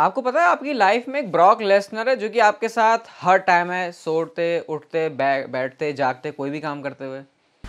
आपको पता है आपकी लाइफ में एक ब्रॉक लेसनर है जो कि आपके साथ हर टाइम है सोते उठते बैठते जागते कोई भी काम करते हुए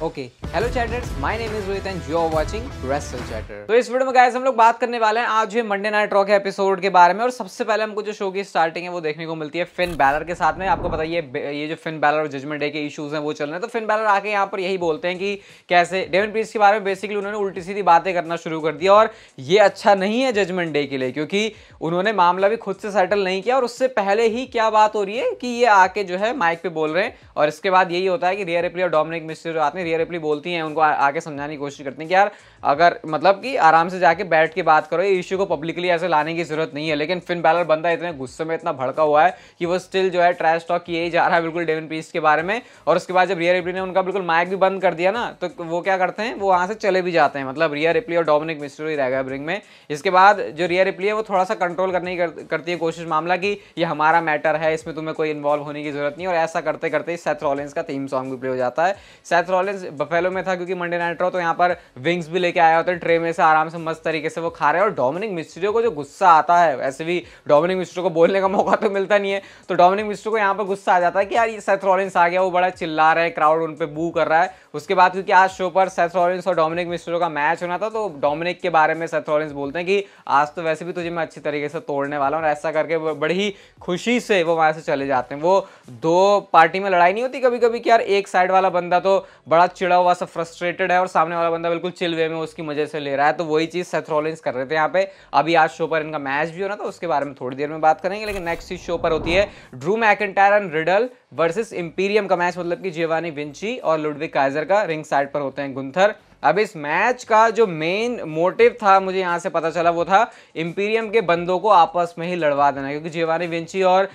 okay hello chatters my name is Rohit and you are watching wrestle chatter तो इस वीडियो में गाइस हम लोग बात करने वाले हैं आज ये मंडे नाइट रॉक एपिसोड के बारे में और सबसे पहले हमको जो शो की स्टार्टिंग है वो देखने को मिलती है फिन बैलर के साथ में आपको पता है ये जो फिन बैलर और जजमेंट डे के इशूज हैं वो चल रहे हैं तो फिन बैलर आके यहाँ पर यही बोलते हैं कि कैसे डेविन प्रीस के बारे में बेसिकली उन्होंने उल्टी सीधी बातें करना शुरू कर दिया और ये अच्छा नहीं है जजमेंट डे के लिए क्योंकि उन्होंने मामला भी खुद से सेटल नहीं किया और उससे पहले ही क्या बात हो रही है कि ये आके जो है माइक पे बोल रहे हैं और इसके बाद यही होता है कि रियर रिप्ले और डोमिनिक मिस्टर आते हैं रिपली बोलती हैं उनको आके समझाने की कोशिश करती हैं कि यार अगर मतलब कि आराम से जाके बैठ के बात करो ये इशू को पब्लिकली ऐसे लाने की जरूरत नहीं है लेकिन फिन बैलर बंदा इतने गुस्से में इतना भड़का हुआ है कि वो स्टिल जो है ट्रैश टॉक किए ही जा रहा है बिल्कुल डेविन पीस के बारे में और उसके बाद जब रियर रिप्ली ने उनका बिल्कुल माइक भी बंद कर दिया ना तो वो क्या करते हैं वो वहाँ से चले भी जाते हैं मतलब रियर रिप्ली और डोमिनिक मिस्टर ही रह गया ब्रिंग में इसके बाद जो रियर रिप्ली है वो थोड़ा सा कंट्रोल करने की करती है कोशिश मामला की ये हमारा मैटर है इसमें तुम्हें कोई इन्वॉल्व होने की जरूरत नहीं और ऐसा करते करते सेथ रॉलेंस का थीम सॉन्ग भी प्ले हो जाता है सेथ रॉलेंस वर्सेस बफेलो में था क्योंकि मंडे नाइट रहा तो यहाँ पर विंग्स भी लेके आया होता है ट्रे में से आराम से मस्त तरीके से वो खा रहे हैं और डोमिनिक मिस्ट्रियो को जो गुस्सा आता है वैसे भी डोमिनिक मिस्ट्रो को बोलने का मौका तो मिलता नहीं है तो डोमिनिक मिस्ट्रो को यहाँ पर गुस्सा आ जाता है कि यार ये सेथ रॉलिंस आ गया वो बड़ा चिल्ला रहा है क्राउड उन पर बू कर रहा है उसके बाद क्योंकि आज शो पर सेथ रॉलिंस और डोमिनिक मिस्ट्रो का मैच होना था तो डोमिनिक के बारे में सेथ रॉलिंस बोलते हैं कि आज तो वैसे भी तुझे मैं अच्छी तरीके से तोड़ने वाला हूँ और ऐसा करके बड़ी ही खुशी से वो वहाँ से चले जाते हैं वो दो पार्टी में लड़ाई नहीं होती कभी कभी कि यार एक साइड वाला बंदा तो बड़ा बहुत चिड़ा हुआ सा फ्रस्ट्रेटेड है और सामने वाला बंदा बिल्कुल चिल वे में उसकी मजे से ले रहा है तो वही चीज़ सेथ्रोलिंस कर रहे थे यहाँ पे अभी आज शो पर इनका मैच भी होना था उसके बारे में थोड़ी देर में बात करेंगे लेकिन नेक्स्ट चीज शो पर होती है Drew McIntyre and Riddle versus Imperium का मैच मतलब कि जेवानी विंची और लुडविक काइजर का रिंग साइड पर होते हैं गुंथर अब इस मैच का जो मेन मोटिव था मुझे यहाँ से पता चला वो था इम्पीरियम के बंदों को आपस में ही लड़वा देना क्योंकि जीवानी विंची और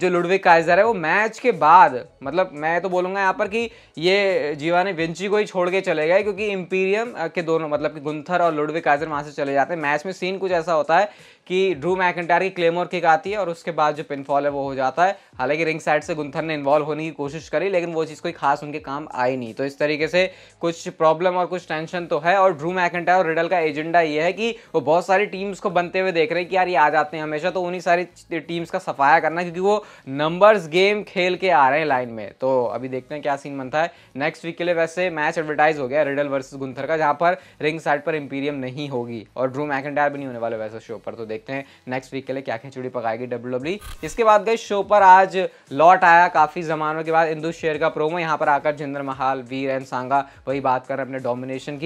जो लुडविक काइजर है वो मैच के बाद मतलब मैं तो बोलूँगा यहाँ पर कि ये जीवानी विंची को ही छोड़ के चले गए क्योंकि इम्पीरियम के दोनों मतलब कि गुंथर और लुडविक काइजर वहाँ से चले जाते हैं मैच में सीन कुछ ऐसा होता है कि ड्रू मैकेंटायर की क्लेमोर किक आती है और उसके बाद जो पिनफॉल है वो हो जाता है हालांकि रिंग साइड से गुंथर ने इन्वॉल्व होने की कोशिश करी लेकिन वो चीज़ कोई खास उनके काम आई नहीं तो इस तरीके से कुछ प्रॉब्लम और कुछ एक्सटेंशन तो है और ड्रू मैकेंटायर और रिडल का एजेंडा ये है कि वो बहुत सारी टीम्स को बनते हुए देख रहे हैं कि यार ये आ जाते हैं हमेशा तो उन्हीं सारी टीम्स का सफाया करना क्योंकि वो नंबर्स गेम खेल के आ रहे हैं लाइन में तो अभी देखते हैं क्या सीन बनता है नेक्स्ट वीक के लिए वैसे मैच एडवर्टाइज हो गया रिडल वर्सेज गुंथर का जहाँ पर रिंग साइड पर इंपीरियम नहीं होगी और ड्रू मैकेंटायर भी नहीं होने वाले वैसे शो पर तो देखते हैं नेक्स्ट वीक के लिए क्या खिचड़ी पकाएगी डब्ल्यू डब्ल्यू e। इसके बाद गए शो पर आज लौट आया काफ़ी जमानों के बाद इंदू शेर का प्रोमो यहाँ पर आकर जिंदर महाल वीर एंड सांगा वही बात कर रहे अपने डोमिनेट कॉम्बिनेशन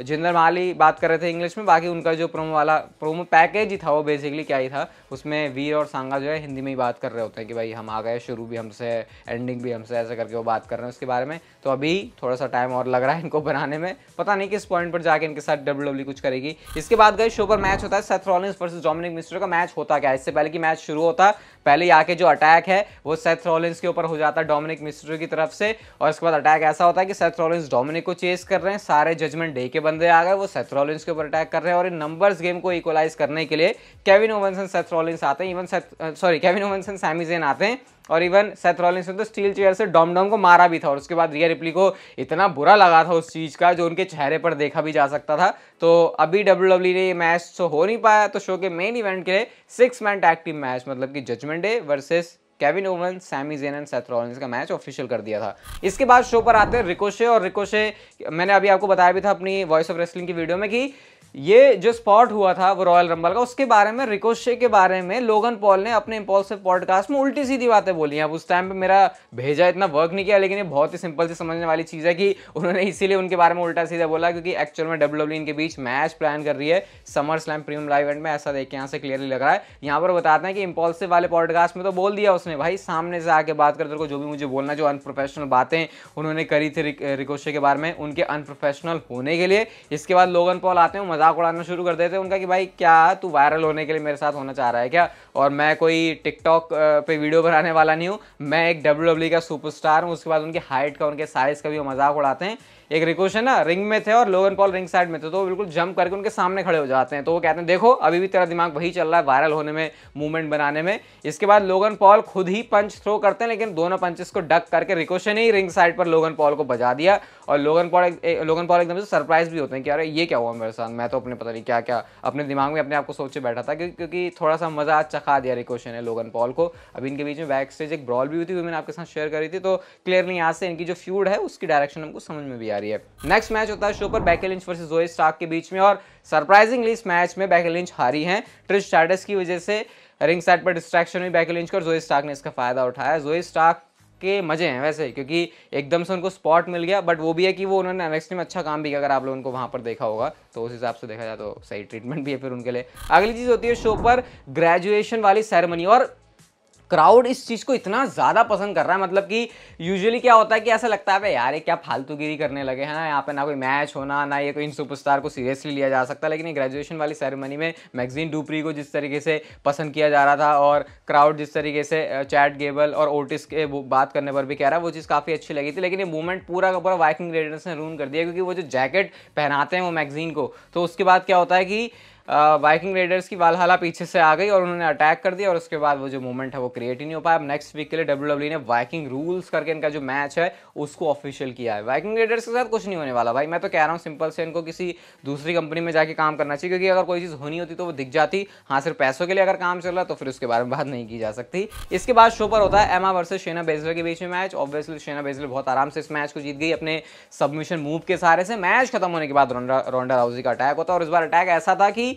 की जिंदर माली बात कर रहे थे इंग्लिश में बाकी उनका जो प्रोमो वाला प्रोमो पैकेज ही था वो बेसिकली क्या ही था उसमें वीर और सांगा जो है हिंदी में ही बात कर रहे होते हैं कि भाई हम आ गए शुरू भी हमसे एंडिंग भी हमसे ऐसे करके वो बात कर रहे हैं उसके बारे में तो अभी थोड़ा सा टाइम और लग रहा है इनको बनाने में पता नहीं किस पॉइंट पर जाकर इनके साथ डब्ल्यू डब्ल्यू e कुछ करेगी इसके बाद गए शो पर मैच होता है Seth Rollins versus Dominik Mysterio का मैच होता क्या इससे पहले कि मैच शुरू होता पहले ही आके जो अटैक है वो सेथ रॉलिंस के ऊपर हो जाता है डोमिनिक मिस्टर की तरफ से और उसके बाद अटैक ऐसा होता है कि सेथ रॉलिंस डोमिनिक को चेस कर रहे हैं सारे जजमेंट डे के बंदे आ गए वो सेथरॉलिंस के ऊपर अटैक कर रहे हैं और इन नंबर्स गेम को इक्वलाइज करने के लिए केविन ओवनसन सेथरॉलिंस आते हैं even sorry Kevin Owens Sami Zayn आते हैं और इवन सेथरॉलिंस ने तो स्टील चेयर से डॉम डॉम को मारा भी था और उसके बाद रिया रिप्ली को इतना बुरा लगा था उस चीज़ का जो उनके चेहरे पर देखा भी जा सकता था तो अभी डब्ल्यू डब्ल्यू e ने ये मैच तो हो नहीं पाया तो शो के मेन इवेंट के लिए सिक्स मैन टैक्टिव मैच मतलब कि judgment day versus Kevin Owen Sami Zayn and Seth Rollins का मैच ऑफिशियल कर दिया था इसके बाद शो पर आते हैं रिकोशे और रिकोशे मैंने अभी आपको बताया भी था अपनी वॉइस ऑफ रेसलिंग की वीडियो में कि ये जो स्पॉट हुआ था वो रॉयल रंबल का उसके बारे में रिकोशे के बारे में लोगन पॉल ने अपने इम्पोल्सिव पॉडकास्ट में उल्टी सीधी बातें बोली हैं अब उस टाइम पे मेरा भेजा इतना वर्क नहीं किया लेकिन ये बहुत ही सिंपल से समझने वाली चीज़ है कि उन्होंने इसीलिए उनके बारे में उल्टा सीधा बोला क्योंकि एक्चुअल में डब्ल्यू e इनके बीच मैच प्लान कर रही है SummerSlam premium live event में ऐसा देख के यहाँ से क्लियरली लग रहा है यहाँ पर बताते हैं कि इम्पोल्सिव वाले पॉडकास्ट में तो बोल दिया उसने उसने भाई सामने से आके बात कर तेरे को जो भी मुझे बोलना जो अनप्रोफेशनल बातें उन्होंने करी थी रिकोशे के बारे में उनके अनप्रोफेशनल होने के लिए इसके बाद लोगन पॉल आते हैं मजाक उड़ाना शुरू कर देते हैं उनका कि भाई क्या तू वायरल होने के लिए मेरे साथ होना चाह रहा है क्या और मैं कोई टिकटॉक पे वीडियो बनाने वाला नहीं हूँ मैं एक डब्ल्यू e का सुपरस्टार हूँ उसके बाद उनकी हाइट का उनके साइज़ का भी मजाक उड़ाते हैं एक रिकोश है ना रिंग में थे और लोगन पॉल रिंग साइड में थे तो वो बिल्कुल जंप करके उनके सामने खड़े हो जाते हैं तो वो कहते हैं देखो अभी भी तेरा दिमाग वही चल रहा है वायरल होने में मूवमेंट बनाने में इसके बाद लोगन पॉल खुद ही पंच थ्रो करते हैं लेकिन दोनों पंचेस को डक करके रिकोशे ने ही रिंग साइड पर लोगन पॉल को बजा दिया और लोगन पॉल लोगन पॉल एकदम से सरप्राइज भी होते हैं कि अरे ये क्या हुआ मेरे साथ मैं तो अपने पता नहीं क्या क्या अपने दिमाग में अपने आप को सोचे बैठा था क्योंकि थोड़ा सा मज़ा चखा दिया रिकोशन ने लोगन पॉल को अभी इनके बीच में बैक स्टेज एक ब्रॉल भी हुई थी वो मैंने आपके साथ शेयर करी थी तो क्लियरली यहाँ से इनकी जो फ्यूड है उसकी डायरेक्शन हमको समझ में भी आया जा रही है नेक्स्ट मैच होता है super Becky Lynch versus Zoey Stark के बीच में और सरप्राइजिंगली इस मैच में बैके लिंच हारी है ट्रिश स्टार्डस की वजह से रिंग साइड पर डिस्ट्रैक्शन हुई बैके लिंच और जोए स्टाक ने इसका फायदा उठाया जोए स्टाक के मजे हैं वैसे क्योंकि एकदम से उनको स्पॉट मिल गया बट वो भी है कि वो उन्होंने नेक्स्ट में अच्छा काम भी किया अगर आप लोग उनको वहां पर देखा होगा तो उस हिसाब से देखा जाए तो सही ट्रीटमेंट भी है फिर उनके लिए अगली चीज़ होती है शो पर ग्रेजुएशन वाली सेरेमनी और क्राउड इस चीज़ को इतना ज़्यादा पसंद कर रहा है मतलब कि यूजुअली क्या होता है कि ऐसा लगता है भाई यार ये क्या फालतूगिरी करने लगे हैं ना यहाँ पे ना कोई मैच होना ना ये कोई इन सुपरस्टार को सीरियसली लिया जा सकता लेकिन ये ग्रेजुएशन वाली सेरेमनी में मैगजीन डूपरी को जिस तरीके से पसंद किया जा रहा था और क्राउड जिस तरीके से चैट गेबल और ओटिस के बात करने पर भी कह रहा है वो चीज़ काफ़ी अच्छी लगी थी लेकिन ये मूवमेंट पूरा का पूरा वाइकिंग रेडर्स ने रून कर दिया क्योंकि वो जो जैकेट पहनाते हैं वो मैगजीन को तो उसके बाद क्या होता है कि वाइकिंग रेडर्स की वालहाला पीछे से आ गई और उन्होंने अटैक कर दिया और उसके बाद वो जो मूवमेंट है वो क्रिएट ही नहीं हो पाया अब नेक्स्ट वीक के लिए डब्ल्यू e ने वाइकिंग रूल्स करके इनका जो मैच है उसको ऑफिशियल किया है वाइकिंग रेडर्स के साथ कुछ नहीं होने वाला भाई मैं तो कह रहा हूँ सिंपल से इनको किसी दूसरी कंपनी में जाके काम करना चाहिए क्योंकि अगर कोई चीज़ होनी होती तो वो दिख जाती हाँ सिर्फ पैसों के लिए अगर काम चल रहा तो फिर उसके बारे में बात नहीं की जा सकती इसके बाद शो पर होता है एमा वर्सेज शेना बेजल के बीच में मैच ऑब्वियसली शेना बेजल बहुत आराम से इस मैच को जीत गई अपने सबमिशन मूव के सहारे से मैच खत्म होने के बाद रोंडा रोंडा राउजी का अटैक होता है और इस बार अटैक ऐसा था कि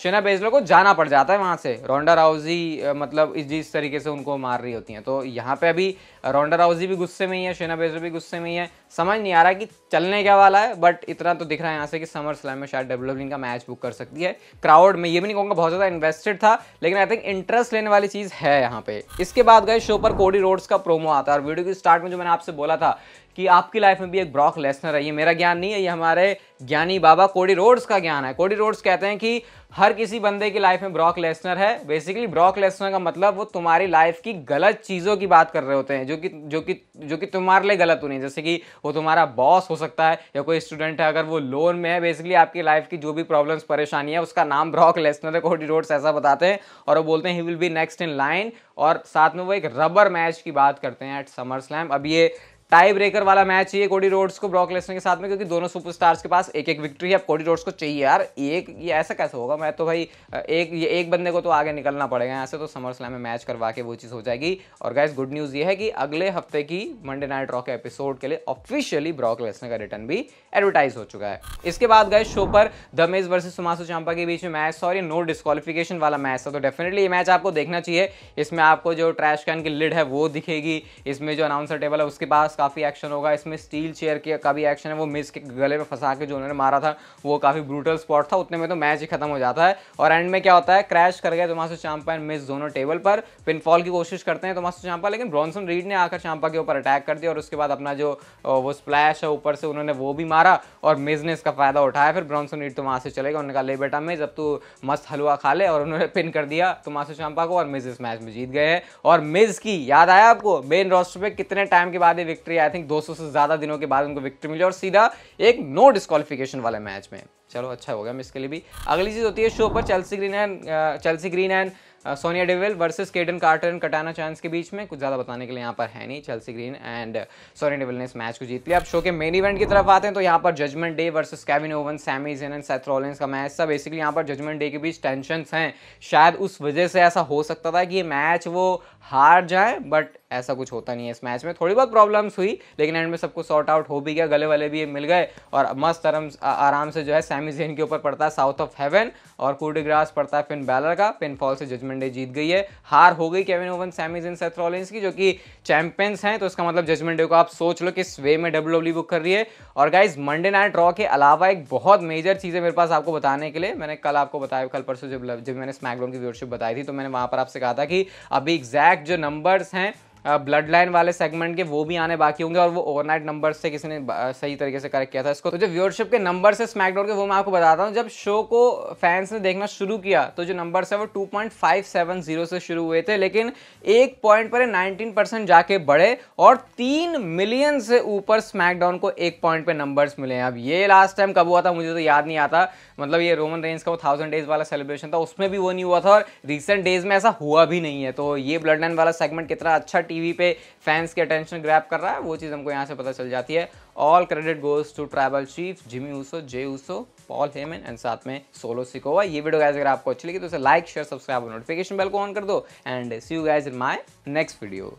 शेना बेजलो को जाना पड़ जाता है वहाँ से रोंडा राउजी मतलब इस जिस तरीके से उनको मार रही होती हैं तो यहाँ पे अभी रोंडा राउजी भी गुस्से में ही है शेना बेजलो भी गुस्से में ही है समझ नहीं आ रहा कि चलने क्या वाला है बट इतना तो दिख रहा है यहाँ से कि समर स्लैम में शायद डब्ल्यू का मैच बुक कर सकती है क्राउड में ये भी नहीं कहूँगा बहुत ज़्यादा इन्वेस्टेड था लेकिन आई थिंक इंटरेस्ट लेने वाली चीज़ है यहाँ पे इसके बाद गए शो पर कोडी रोड्स का प्रोमो आता है और वीडियो के स्टार्ट में जो मैंने आपसे बोला था कि आपकी लाइफ में भी एक ब्रॉक लेसनर है ये मेरा ज्ञान नहीं है ये हमारे ज्ञानी बाबा कोडी रोड्स का ज्ञान है कोडी रोड्स कहते हैं कि हर किसी बंदे की लाइफ में ब्रॉक लेसनर है बेसिकली ब्रॉक लेसनर का मतलब वो तुम्हारी लाइफ की गलत चीज़ों की बात कर रहे होते हैं जो कि जो कि जो कि तुम्हारे लिए गलत तो होनी है जैसे कि वो तुम्हारा बॉस हो सकता है या कोई स्टूडेंट है अगर वो लोन में है बेसिकली आपकी लाइफ की जो भी प्रॉब्लम्स परेशानी है उसका नाम ब्रॉक लेसनर कोडी रोड्स ऐसा बताते हैं और वो बोलते हैं he will be next in line और साथ में वो एक रबर मैच की बात करते हैं एट समर स्लैम अब ये टाई ब्रेकर वाला मैच ये कोडी रोड्स को ब्रॉक लेसनर के साथ में क्योंकि दोनों सुपरस्टार्स के पास एक एक विक्ट्री है अब कोडी रोड्स को चाहिए यार एक ये ऐसा कैसे होगा मैं तो भाई एक ये एक बंदे को तो आगे निकलना पड़ेगा ऐसे तो समर स्लैम में मैच करवा के वो चीज़ हो जाएगी और गैस गुड न्यूज़ ये है कि अगले हफ्ते की मंडे नाइट रॉक एपिसोड के लिए ऑफिशियली ब्रॉक लेसनर का रिटर्न भी एडवर्टाइज हो चुका है इसके बाद गए शो पर धमेज वर्सेज सुमासु चांपा के बीच में मैच सॉरी नो डिस्कालिफिकेशन वाला मैच था तो डेफिनेटली ये मैच आपको देखना चाहिए इसमें आपको जो ट्रैश कैन की लिड है वो दिखेगी इसमें जो अनाउंसर टेबल है उसके पास काफ़ी एक्शन होगा इसमें स्टील चेयर के का भी एक्शन है वो मिस के गले में फंसा के जो उन्होंने मारा था वो काफ़ी ब्रूटल स्पॉट था उतने में तो मैच ही खत्म हो जाता है और एंड में क्या होता है क्रैश कर गया तोमासो चांपा एंड मिस दोनों टेबल पर पिनफॉल की कोशिश करते हैं तोमासो चांपा लेकिन ब्रॉन्सन रीड ने आकर चांपा के ऊपर अटैक कर दिया और उसके बाद अपना जो वो स्प्लैश है ऊपर से उन्होंने वो भी मारा और मिस ने इसका फ़ायदा उठाया फिर ब्रॉन्सन रीड तो वहाँ से चलेगा उन्होंने कहा ले बेटा मिस अब तू मस्त हलवा खा ले और उन्होंने पिन कर दिया तोमासो चांपा को और मिस इस मैच में जीत गए हैं और मिस की याद आया आपको मेन रोस्टर पे कितने टाइम के बाद ये विक्ट्री विक्ट्री आई थिंक 200 से ज़्यादा दिनों के बाद उनको विक्ट्री मिली और सीधा एक नो डिस्कालिफिकेशन वाले मैच में चलो अच्छा हो गया मैं इसके लिए भी अगली चीज़ होती है शो पर Chelsea Green and Chelsea Green and Sonya Deville versus Kayden Carter and Katana Chance के बीच में कुछ ज़्यादा बताने के लिए यहाँ पर है नहीं Chelsea Green and Sonya Deville ने इस मैच को जीत लिया अब शो के मेन इवेंट की तरफ आते हैं तो यहाँ पर judgment day versus Kevin Owen Sami Zayn and Seth Rollins का मैच था बेसिकली यहाँ पर जजमेंट डे के बीच टेंशन हैं शायद उस वजह से ऐसा हो सकता था कि ये मैच वो हार जाए बट ऐसा कुछ होता नहीं है इस मैच में थोड़ी बहुत प्रॉब्लम्स हुई लेकिन एंड में सबको सॉर्ट आउट हो भी गया गले वाले भी मिल गए और मस्त आराम आराम से जो है सैमी जेन के ऊपर पड़ता है साउथ ऑफ हेवन और कूडीग्रास पड़ता है फिन बैलर का फॉल से जजमेंट डे जीत गई है हार हो गई Kevin Owen Sami Zayn Seth की जो कि चैंपियंस हैं तो इसका मतलब जजमेंट डे को आप सोच लो किस वे में डब्ल्यू बुक e कर रही है और गाइज मंडे नाइट ड्रॉ के अलावा एक बहुत मेजर चीज है मेरे पास आपको बताने के लिए मैंने कल आपको बताया कल परसों जब जब मैंने स्मैकडोन की व्यूअरशिप बताई थी तो मैंने वहाँ पर आपसे कहा था कि अभी एग्जैक्ट एग्जैक्ट जो नंबर्स हैं ब्लड लाइन वाले सेगमेंट के वो भी आने बाकी होंगे और वो ओवरनाइट नंबर से किसी ने सही तरीके से करेक्ट किया था इसको तो जो व्यूअरशिप के नंबर से स्मैकडाउन के वो मैं आपको बताता हूँ जब शो को फैंस ने देखना शुरू किया तो जो नंबर है वो टू से शुरू हुए थे लेकिन एक पॉइंट पर नाइनटीन जाके बढ़े और तीन मिलियन से ऊपर स्मैकडाउन को एक पॉइंट पर नंबर्स मिले हैं अब ये लास्ट टाइम कब हुआ था मुझे तो याद नहीं आता मतलब ये रोमन रेंज का वो थाउजेंड डेज वाला सेलिब्रेशन था उसमें भी वो नहीं हुआ था और रिसेंट डेज में ऐसा हुआ भी नहीं है तो ये ब्लड लाइन वाला सेगमेंट कितना अच्छा टीम टीवी पे फैंस की अटेंशन ग्रैप कर रहा है वो चीज़ हमको यहाँ से पता चल जाती है all credit goes to tribal chief Jimmy Uso Jey Uso Paul Heyman and साथ में सोलो सिकोवा ये वीडियो गाइज अगर आपको अच्छी लगी तो उसे लाइक शेयर सब्सक्राइब और नोटिफिकेशन बेल को ऑन कर दो and see you guys in my next video